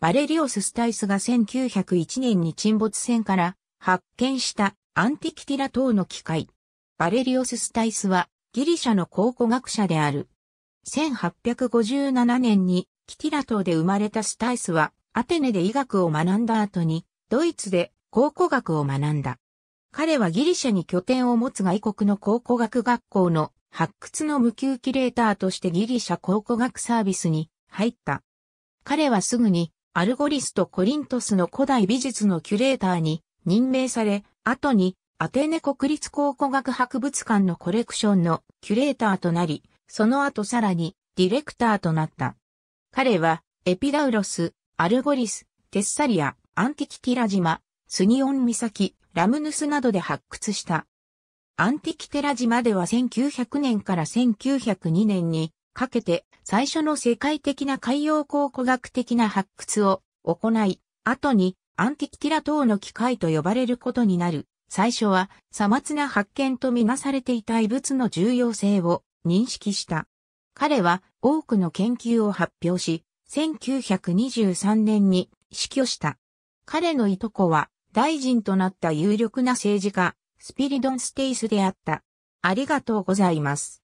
バレリオス・スタイスが1901年に沈没船から発見したアンティキティラ島の機械。バレリオス・スタイスはギリシャの考古学者である。1857年にキティラ島で生まれたスタイスはアテネで医学を学んだ後にドイツで考古学を学んだ。彼はギリシャに拠点を持つ外国の考古学学校の発掘の無給キュレーターとしてギリシャ考古学サービスに入った。彼はすぐにアルゴリスとコリントスの古代美術のキュレーターに任命され、後にアテネ国立考古学博物館のコレクションのキュレーターとなり、その後さらにディレクターとなった。彼はエピダウロス、アルゴリス、テッサリア、アンティキティラ島、スニオン岬、ラムヌスなどで発掘した。アンティキテラ島では1900年から1902年にかけて最初の世界的な海洋考古学的な発掘を行い、後にアンティキティラ等の機械と呼ばれることになる。最初は、さまつな発見とみなされていた遺物の重要性を認識した。彼は多くの研究を発表し、1923年に死去した。彼のいとこは、大臣となった有力な政治家、スピリドン・ステイスであった。ありがとうございます。